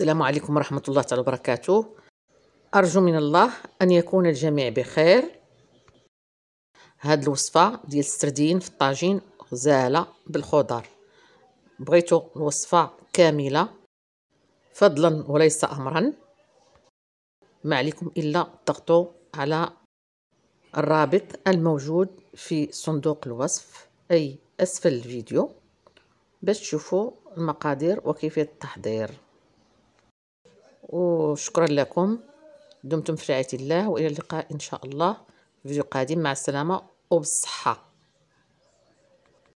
السلام عليكم ورحمة الله تعالى وبركاته أرجو من الله أن يكون الجميع بخير هاد الوصفة ديال السردين في الطاجين غزالة بالخضر بغيتو الوصفة كاملة فضلا وليس أمرا ما عليكم إلا تضغطوا على الرابط الموجود في صندوق الوصف أي أسفل الفيديو باش تشوفوا المقادير وكيفية التحضير وشكرا لكم دمتم في رعاية الله وإلى اللقاء إن شاء الله فيديو قادم مع السلامة وبالصحة